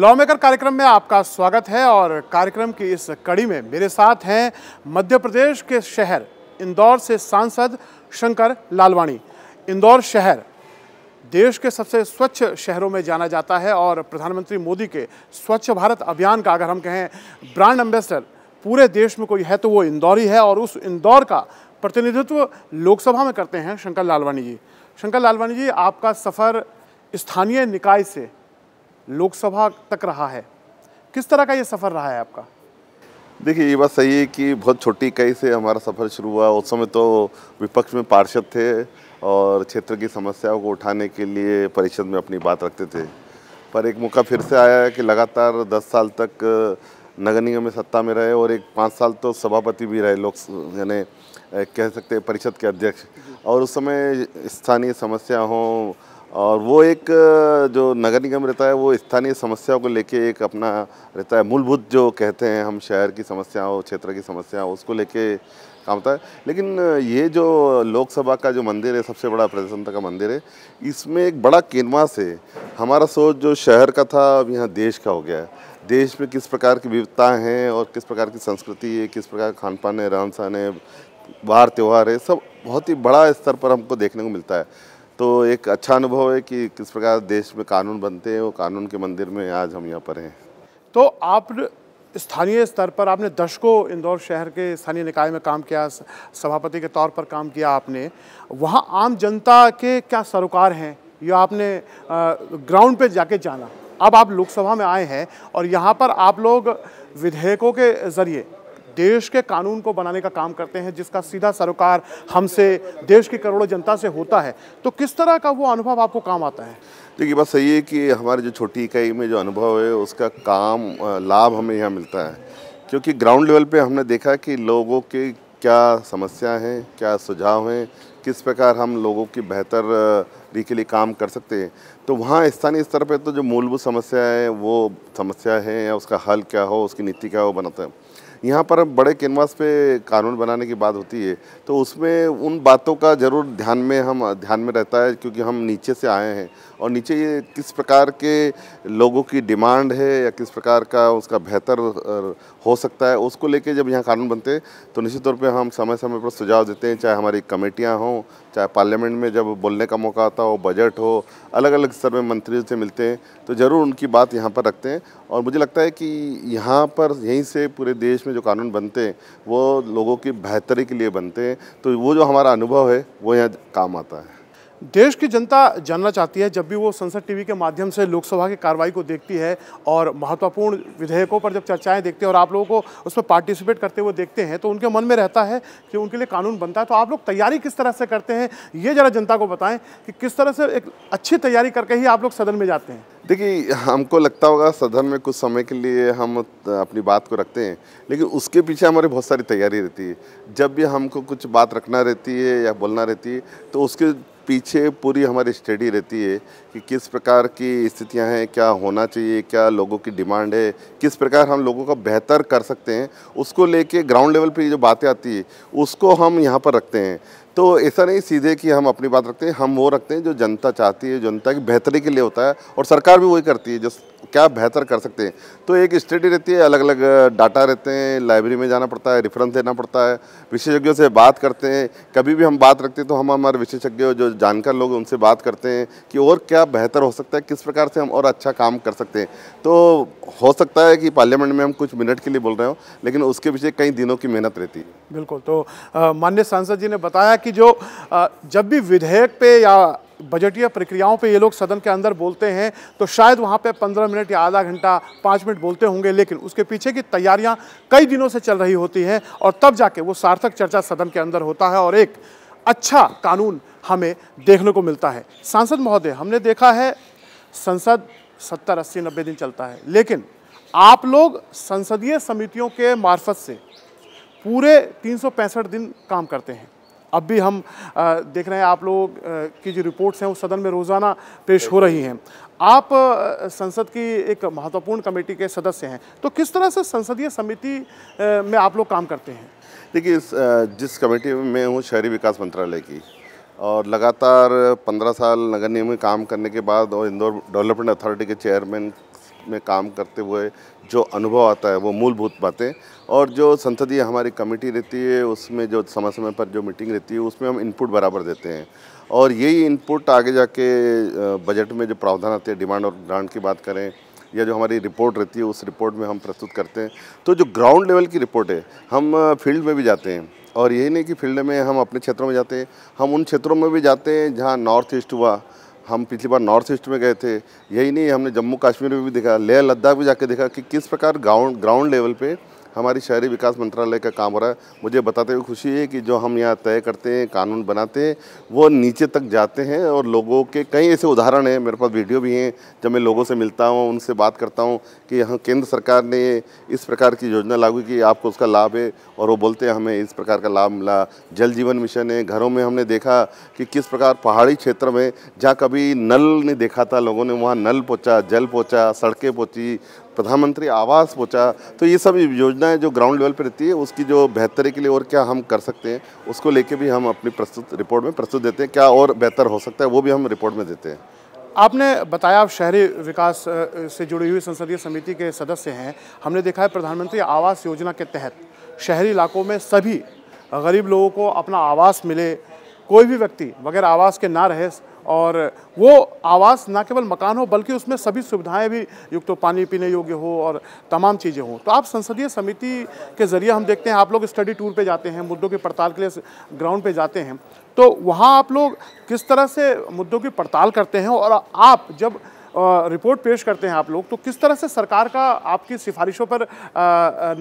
law maker कार्यक्रम में आपका स्वागत है और कार्यक्रम की इस कड़ी में मेरे साथ हैं मध्य प्रदेश के शहर इंदौर से सांसद शंकर लालवाणी इंदौर शहर देश के सबसे स्वच्छ शहरों में जाना जाता है और प्रधानमंत्री मोदी के स्वच्छ भारत अभियान का अगर हम कहें ब्रांड एम्बेसडर पूरे देश में कोई है तो वो इंदौर ही है और उस इंदौर का प्रतिनिधित्व लोकसभा में करते हैं शंकर लालवानी जी शंकर लालवानी जी आपका सफ़र स्थानीय निकाय से लोकसभा तक रहा है किस तरह का ये सफ़र रहा है आपका देखिए ये बात सही है कि बहुत छोटी कई से हमारा सफ़र शुरू हुआ उस समय तो विपक्ष में पार्षद थे और क्षेत्र की समस्याओं को उठाने के लिए परिषद में अपनी बात रखते थे पर एक मौका फिर से आया कि लगातार 10 साल तक नगर निगम में सत्ता में रहे और एक पाँच साल तो सभापति भी रहे लोग यानी कह सकते परिषद के अध्यक्ष और उस समय स्थानीय समस्या हों और वो एक जो नगर निगम रहता है वो स्थानीय समस्याओं को लेके एक अपना रहता है मूलभूत जो कहते हैं हम शहर की समस्याओं क्षेत्र की समस्याओं उसको लेके काम होता है लेकिन ये जो लोकसभा का जो मंदिर है सबसे बड़ा प्रजातंत्र का मंदिर है इसमें एक बड़ा केनवास है हमारा सोच जो शहर का था अब यहाँ देश का हो गया है देश में किस प्रकार की विविधताएँ हैं और किस प्रकार की संस्कृति है किस प्रकार खान पान है रहन सहन है बाहर त्यौहार है सब बहुत ही बड़ा स्तर पर हमको देखने को मिलता है तो एक अच्छा अनुभव है कि किस प्रकार देश में कानून बनते हैं वो कानून के मंदिर में आज हम यहाँ पर हैं तो आप स्थानीय स्तर पर आपने दशकों इंदौर शहर के स्थानीय निकाय में काम किया सभापति के तौर पर काम किया आपने वहाँ आम जनता के क्या सरोकार हैं यह आपने ग्राउंड पे जाके जाना अब आप लोकसभा में आए हैं और यहाँ पर आप लोग विधेयकों के ज़रिए देश के कानून को बनाने का काम करते हैं जिसका सीधा सरोकार हमसे देश की करोड़ों जनता से होता है तो किस तरह का वो अनुभव आपको काम आता है देखिए बस सही है कि हमारे जो छोटी इकाई में जो अनुभव है उसका काम लाभ हमें यहाँ मिलता है क्योंकि ग्राउंड लेवल पे हमने देखा कि लोगों के क्या समस्या हैं क्या सुझाव हैं किस प्रकार हम लोगों की बेहतर के लिए काम कर सकते हैं तो वहाँ स्थानीय स्तर पर तो जो मूलभूत समस्या है वो समस्या है या उसका हल क्या हो उसकी नीति क्या हो बनाता है यहाँ पर बड़े कैनवास पे कानून बनाने की बात होती है तो उसमें उन बातों का ज़रूर ध्यान में हम ध्यान में रहता है क्योंकि हम नीचे से आए हैं और नीचे ये किस प्रकार के लोगों की डिमांड है या किस प्रकार का उसका बेहतर हो सकता है उसको लेके जब यहाँ कानून बनते हैं तो निश्चित तौर पे हम समय समय पर सुझाव देते हैं चाहे हमारी कमेटियाँ हों चाहे पार्लियामेंट में जब बोलने का मौका आता हो बजट हो अलग अलग स्तर में मंत्रियों से मिलते हैं तो ज़रूर उनकी बात यहाँ पर रखते हैं और मुझे लगता है कि यहाँ पर यहीं से पूरे देश में जो कानून बनते हैं वो लोगों की बेहतरी के लिए बनते हैं तो वो जो हमारा अनुभव है वो यहाँ काम आता है देश की जनता जानना चाहती है जब भी वो संसद टीवी के माध्यम से लोकसभा की कार्रवाई को देखती है और महत्वपूर्ण विधेयकों पर जब चर्चाएं देखते हैं और आप लोगों को उसमें पार्टिसिपेट करते हुए देखते हैं तो उनके मन में रहता है कि उनके लिए कानून बनता है तो आप लोग तैयारी किस तरह से करते हैं ये ज़रा जनता को बताएं कि किस तरह से एक अच्छी तैयारी करके ही आप लोग सदन में जाते हैं देखिए हमको लगता होगा सदन में कुछ समय के लिए हम अपनी बात को रखते हैं लेकिन उसके पीछे हमारी बहुत सारी तैयारी रहती है जब भी हमको कुछ बात रखना रहती है या बोलना रहती है तो उसके पीछे पूरी हमारी स्टडी रहती है कि किस प्रकार की स्थितियां हैं क्या होना चाहिए क्या लोगों की डिमांड है किस प्रकार हम लोगों का बेहतर कर सकते हैं उसको लेके ग्राउंड लेवल पे जो बातें आती है उसको हम यहाँ पर रखते हैं तो ऐसा नहीं सीधे कि हम अपनी बात रखते हैं हम वो रखते हैं जो जनता चाहती है जनता की बेहतरी के लिए होता है और सरकार भी वही करती है जो क्या बेहतर कर सकते हैं तो एक स्टडी रहती है अलग अलग डाटा रहते हैं लाइब्रेरी में जाना पड़ता है रेफरेंस देना पड़ता है विशेषज्ञों से बात करते हैं कभी भी हम बात रखते हैं तो हम हमारे विशेषज्ञ जो जानकार लोग उनसे बात करते हैं कि और क्या बेहतर हो सकता है किस प्रकार से हम और अच्छा काम कर सकते हैं तो हो सकता है कि पार्लियामेंट में हम कुछ मिनट के लिए बोल रहे हो लेकिन उसके पीछे कई दिनों की मेहनत रहती है बिल्कुल तो माननीय सांसद जी ने बताया कि जो जब भी विधेयक पे या बजटीय प्रक्रियाओं पे ये लोग सदन के अंदर बोलते हैं तो शायद वहाँ पे पंद्रह मिनट या आधा घंटा पाँच मिनट बोलते होंगे लेकिन उसके पीछे की तैयारियाँ कई दिनों से चल रही होती हैं और तब जाके वो सार्थक चर्चा सदन के अंदर होता है और एक अच्छा कानून हमें देखने को मिलता है सांसद महोदय हमने देखा है संसद सत्तर अस्सी नब्बे दिन चलता है लेकिन आप लोग संसदीय समितियों के मार्फत से पूरे तीन दिन काम करते हैं अब भी हम देख रहे हैं आप लोग की जो रिपोर्ट्स हैं वो सदन में रोज़ाना पेश हो रही हैं आप संसद की एक महत्वपूर्ण कमेटी के सदस्य हैं तो किस तरह से संसदीय समिति में आप लोग काम करते हैं देखिए जिस कमेटी में मैं हूँ शहरी विकास मंत्रालय की और लगातार पंद्रह साल नगर निगम में काम करने के बाद और इंदौर डेवलपमेंट अथॉरिटी के चेयरमैन में काम करते हुए जो अनुभव आता है वो मूलभूत बातें और जो संसदीय हमारी कमेटी रहती है उसमें जो समय समय पर जो मीटिंग रहती है उसमें हम इनपुट बराबर देते हैं और यही इनपुट आगे जाके बजट में जो प्रावधान आते हैं डिमांड और ग्रांड की बात करें या जो हमारी रिपोर्ट रहती है उस रिपोर्ट में हम प्रस्तुत करते हैं तो जो ग्राउंड लेवल की रिपोर्ट है हम फील्ड में भी जाते हैं और यही नहीं कि फील्ड में हम अपने क्षेत्रों में जाते हैं हम उन क्षेत्रों में भी जाते हैं जहाँ नॉर्थ ईस्ट हुआ हम पिछली बार नॉर्थ ईस्ट में गए थे यही नहीं हमने जम्मू कश्मीर में भी देखा लेह लद्दाख भी जाके देखा कि किस प्रकार ग्राउंड ग्राउंड लेवल पे हमारी शहरी विकास मंत्रालय का काम हो रहा है मुझे बताते हुए खुशी है कि जो हम यहाँ तय करते हैं कानून बनाते हैं वो नीचे तक जाते हैं और लोगों के कई ऐसे उदाहरण हैं मेरे पास वीडियो भी हैं जब मैं लोगों से मिलता हूँ उनसे बात करता हूँ कि यहाँ केंद्र सरकार ने इस प्रकार की योजना लागू की आपको उसका लाभ है और वो बोलते हैं हमें इस प्रकार का लाभ मिला जल जीवन मिशन है घरों में हमने देखा कि किस प्रकार पहाड़ी क्षेत्र में जहाँ कभी नल नहीं देखा था लोगों ने वहाँ नल पहुँचा जल पहुँचा सड़कें पहुँची प्रधानमंत्री आवास पहुँचा तो ये सब योजनाएं जो ग्राउंड लेवल पर रहती है उसकी जो बेहतरी के लिए और क्या हम कर सकते हैं उसको लेके भी हम अपनी प्रस्तुत रिपोर्ट में प्रस्तुत देते हैं क्या और बेहतर हो सकता है वो भी हम रिपोर्ट में देते हैं आपने बताया आप शहरी विकास से जुड़ी हुई संसदीय समिति के सदस्य हैं हमने देखा है प्रधानमंत्री आवास योजना के तहत शहरी इलाकों में सभी गरीब लोगों को अपना आवास मिले कोई भी व्यक्ति बगैर आवास के ना रहे और वो आवास ना केवल मकान हो बल्कि उसमें सभी सुविधाएं भी युक्त हो पानी पीने योग्य हो और तमाम चीज़ें हों तो आप संसदीय समिति के ज़रिए हम देखते हैं आप लोग स्टडी टूर पे जाते हैं मुद्दों की पड़ताल के लिए ग्राउंड पे जाते हैं तो वहाँ आप लोग किस तरह से मुद्दों की पड़ताल करते हैं और आप जब रिपोर्ट पेश करते हैं आप लोग तो किस तरह से सरकार का आपकी सिफारिशों पर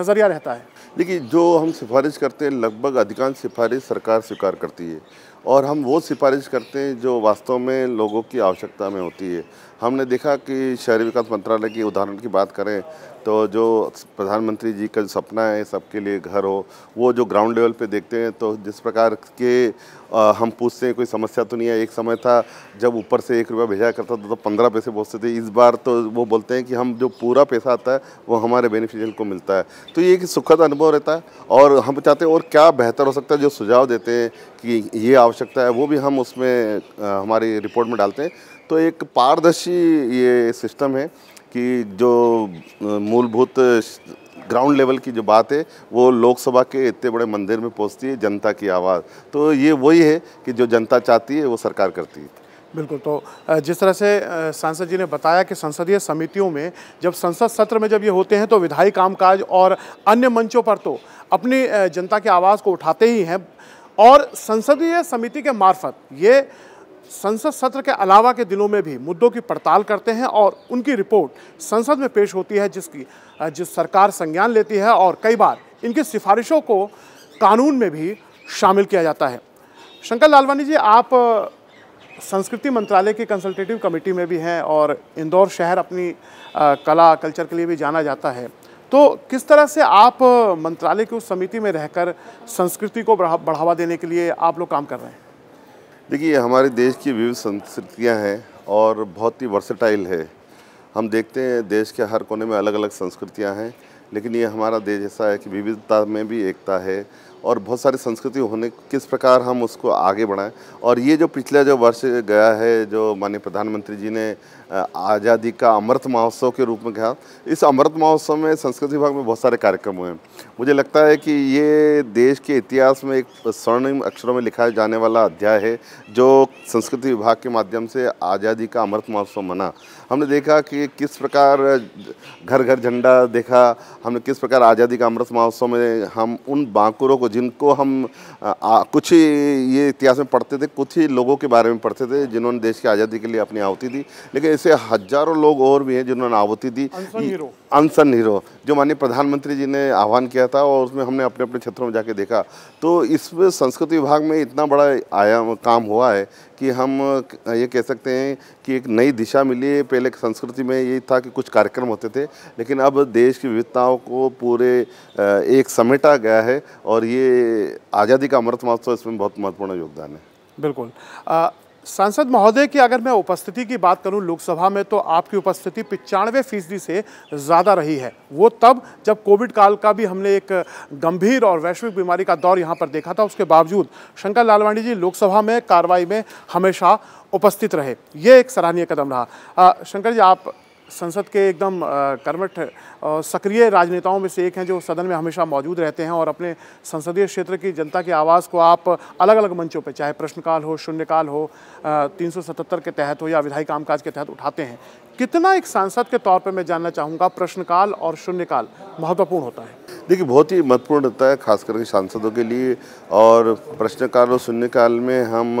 नज़रिया रहता है देखिए जो हम सिफारिश करते हैं लगभग अधिकांश सिफारिश सरकार स्वीकार करती है और हम वो सिफारिश करते हैं जो वास्तव में लोगों की आवश्यकता में होती है हमने देखा कि शहरी विकास मंत्रालय के उदाहरण की बात करें तो जो प्रधानमंत्री जी का जो सपना है सबके लिए घर हो वो जो ग्राउंड लेवल पे देखते हैं तो जिस प्रकार के आ, हम पूछते हैं कोई समस्या तो नहीं है एक समय था जब ऊपर से एक रुपया भेजा करता था तो पंद्रह पैसे पहुँचते थे इस बार तो वो बोलते हैं कि हम जो पूरा पैसा आता है वो हमारे बेनिफिशियल को मिलता है तो ये एक सुखद अनुभव रहता है और हम चाहते हैं और क्या बेहतर हो सकता है जो सुझाव देते हैं कि ये आवश्यकता है वो भी हम उसमें हमारी रिपोर्ट में डालते हैं तो एक पारदर्शी ये सिस्टम है कि जो मूलभूत ग्राउंड लेवल की जो बात है वो लोकसभा के इतने बड़े मंदिर में पहुंचती है जनता की आवाज़ तो ये वही है कि जो जनता चाहती है वो सरकार करती है बिल्कुल तो जिस तरह से सांसद जी ने बताया कि संसदीय समितियों में जब संसद सत्र में जब ये होते हैं तो विधायी कामकाज और अन्य मंचों पर तो अपनी जनता की आवाज़ को उठाते ही हैं और संसदीय समिति के मार्फत ये संसद सत्र के अलावा के दिनों में भी मुद्दों की पड़ताल करते हैं और उनकी रिपोर्ट संसद में पेश होती है जिसकी जिस सरकार संज्ञान लेती है और कई बार इनकी सिफारिशों को कानून में भी शामिल किया जाता है शंकर लालवानी जी आप संस्कृति मंत्रालय की कंसल्टेटिव कमेटी में भी हैं और इंदौर शहर अपनी कला कल्चर के लिए भी जाना जाता है तो किस तरह से आप मंत्रालय की उस समिति में रहकर संस्कृति को बढ़ावा देने के लिए आप लोग काम कर रहे हैं देखिए हमारे देश की विविध संस्कृतियाँ हैं और बहुत ही वर्सेटाइल है हम देखते हैं देश के हर कोने में अलग अलग संस्कृतियाँ हैं लेकिन ये हमारा देश ऐसा है कि विविधता में भी एकता है और बहुत सारी संस्कृति होने किस प्रकार हम उसको आगे बढ़ाएं और ये जो पिछला जो वर्ष गया है जो माननीय प्रधानमंत्री जी ने आज़ादी का अमृत महोत्सव के रूप में कहा इस अमृत महोत्सव में संस्कृति विभाग में बहुत सारे कार्यक्रम हुए हैं मुझे लगता है कि ये देश के इतिहास में एक स्वर्णिम अक्षरों में लिखा जाने वाला अध्याय है जो संस्कृति विभाग के माध्यम से आज़ादी का अमृत महोत्सव मना हमने देखा कि किस प्रकार घर घर झंडा देखा हमने किस प्रकार आज़ादी का अमृत महोत्सव में हम उन बांकुरों को जिनको हम आ, कुछ ही ये इतिहास में पढ़ते थे कुछ ही लोगों के बारे में पढ़ते थे जिन्होंने देश की आज़ादी के लिए अपनी आहुति दी लेकिन ऐसे हजारों लोग और भी हैं जिन्होंने आहुति दी अनसन हीरो जो माननीय प्रधानमंत्री जी ने आह्वान किया था और उसमें हमने अपने अपने क्षेत्रों में जाके देखा तो इस संस्कृति विभाग में इतना बड़ा आयाम काम हुआ है कि हम ये कह सकते हैं कि एक नई दिशा मिली है पहले संस्कृति में यही था कि कुछ कार्यक्रम होते थे लेकिन अब देश की विविधताओं को पूरे एक समेटा गया है और ये आज़ादी का अमृत महोत्सव इसमें बहुत महत्वपूर्ण योगदान है बिल्कुल सांसद महोदय की अगर मैं उपस्थिति की बात करूं लोकसभा में तो आपकी उपस्थिति पचानवे फीसदी से ज़्यादा रही है वो तब जब कोविड काल का भी हमने एक गंभीर और वैश्विक बीमारी का दौर यहां पर देखा था उसके बावजूद शंकर लालवाणी जी लोकसभा में कार्रवाई में हमेशा उपस्थित रहे ये एक सराहनीय कदम रहा आ, शंकर जी आप संसद के एकदम कर्मठ सक्रिय राजनेताओं में से एक हैं जो सदन में हमेशा मौजूद रहते हैं और अपने संसदीय क्षेत्र की जनता की आवाज़ को आप अलग अलग मंचों पर चाहे प्रश्नकाल हो शून्यकाल हो तीन के तहत हो या विधायी कामकाज के तहत उठाते हैं कितना एक सांसद के तौर पर मैं जानना चाहूँगा प्रश्नकाल और शून्यकाल महत्वपूर्ण होता है देखिए बहुत ही महत्वपूर्ण होता है खास करके सांसदों के लिए और प्रश्नकाल और शून्यकाल में हम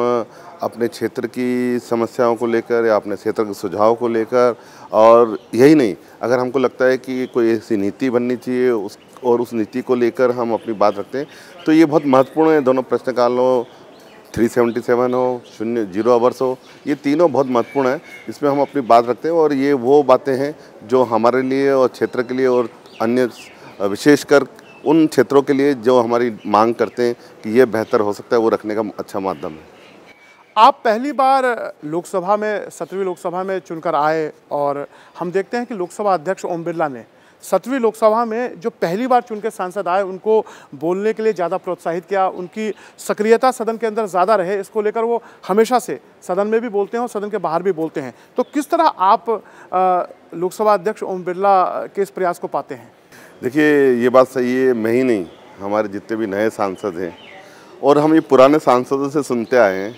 अपने क्षेत्र की समस्याओं को लेकर या अपने क्षेत्र के सुझाव को लेकर और यही नहीं अगर हमको लगता है कि कोई ऐसी नीति बननी चाहिए उस और उस नीति को लेकर हम अपनी बात रखते हैं तो ये बहुत महत्वपूर्ण है दोनों प्रश्नकालों 377 हो शून्य जीरो आवर्स हो ये तीनों बहुत महत्वपूर्ण है इसमें हम अपनी बात रखते हैं और ये वो बातें हैं जो हमारे लिए और क्षेत्र के लिए और अन्य विशेषकर उन क्षेत्रों के लिए जो हमारी मांग करते हैं कि ये बेहतर हो सकता है वो रखने का अच्छा माध्यम है आप पहली बार लोकसभा में सत्रहवीं लोकसभा में चुनकर आए और हम देखते हैं कि लोकसभा अध्यक्ष ओम बिरला ने सत्रहवीं लोकसभा में जो पहली बार चुनके सांसद आए उनको बोलने के लिए ज़्यादा प्रोत्साहित किया उनकी सक्रियता सदन के अंदर ज़्यादा रहे इसको लेकर वो हमेशा से सदन में भी बोलते हैं और सदन के बाहर भी बोलते हैं तो किस तरह आप लोकसभा अध्यक्ष ओम बिरला के इस प्रयास को पाते हैं देखिए ये बात सही है मैं ही नहीं हमारे जितने भी नए सांसद हैं और हम ये पुराने सांसदों से सुनते आए हैं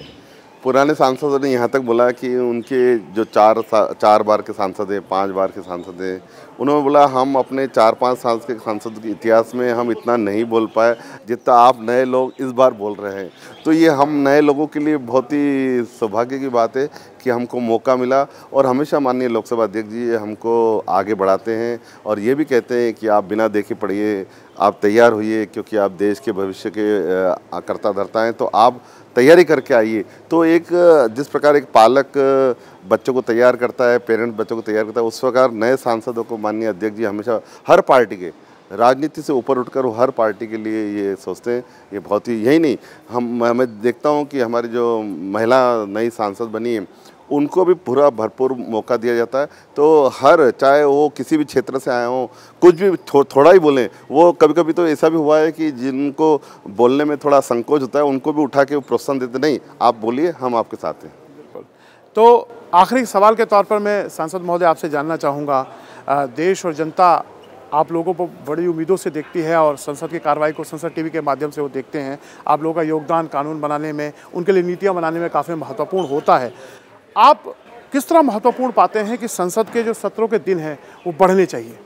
पुराने सांसदों ने यहाँ तक बोला कि उनके जो चार चार बार के सांसद हैं पाँच बार के सांसद हैं उन्होंने बोला हम अपने चार पाँच साल के सांसद के इतिहास में हम इतना नहीं बोल पाए जितना आप नए लोग इस बार बोल रहे हैं तो ये हम नए लोगों के लिए बहुत ही सौभाग्य की बात है कि हमको मौका मिला और हमेशा माननीय लोकसभा अध्यक्ष जी हमको आगे बढ़ाते हैं और ये भी कहते हैं कि आप बिना देखे पढ़िए आप तैयार होइए क्योंकि आप देश के भविष्य के करता धरता हैं तो आप तैयारी करके आइए तो एक जिस प्रकार एक पालक बच्चों को तैयार करता है पेरेंट्स बच्चों को तैयार करता है उस प्रकार नए सांसदों को माननीय अध्यक्ष जी हमेशा हर पार्टी के राजनीति से ऊपर उठकर वो हर पार्टी के लिए ये सोचते हैं ये बहुत ही यही नहीं हम मैं देखता हूँ कि हमारी जो महिला नई सांसद बनी है उनको भी पूरा भरपूर मौका दिया जाता है तो हर चाहे वो किसी भी क्षेत्र से आए हों कुछ भी थो, थोड़ा ही बोलें वो कभी कभी तो ऐसा भी हुआ है कि जिनको बोलने में थोड़ा संकोच होता है उनको भी उठा के प्रोत्साहन देते नहीं आप बोलिए हम आपके साथ हैं तो आखिरी सवाल के तौर पर मैं सांसद महोदय आपसे जानना चाहूँगा देश और जनता आप लोगों को बड़ी उम्मीदों से देखती है और संसद की कार्रवाई को संसद टीवी के माध्यम से वो देखते हैं आप लोगों का योगदान कानून बनाने में उनके लिए नीतियाँ बनाने में काफ़ी महत्वपूर्ण होता है आप किस तरह महत्वपूर्ण पाते हैं कि संसद के जो सत्रों के दिन हैं वो बढ़ने चाहिए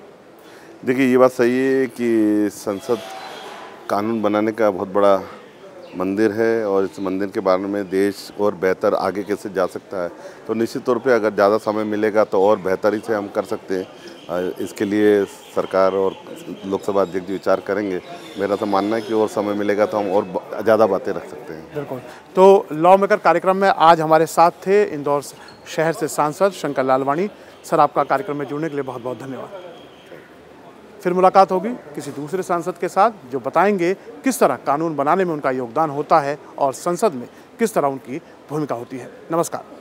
देखिए ये बात सही है कि संसद कानून बनाने का बहुत बड़ा मंदिर है और इस मंदिर के बारे में देश और बेहतर आगे कैसे जा सकता है तो निश्चित तौर पे अगर ज़्यादा समय मिलेगा तो और बेहतर से हम कर सकते हैं इसके लिए सरकार और लोकसभा अध्यक्ष जी विचार करेंगे मेरा तो मानना है कि और समय मिलेगा तो हम और ज़्यादा बातें रख सकते हैं बिल्कुल तो लॉ मेकर कार्यक्रम में आज हमारे साथ थे इंदौर शहर से सांसद शंकर लालवाणी सर आपका कार्यक्रम में जुड़ने के लिए बहुत बहुत धन्यवाद फिर मुलाकात होगी किसी दूसरे सांसद के साथ जो बताएंगे किस तरह कानून बनाने में उनका योगदान होता है और संसद में किस तरह उनकी भूमिका होती है नमस्कार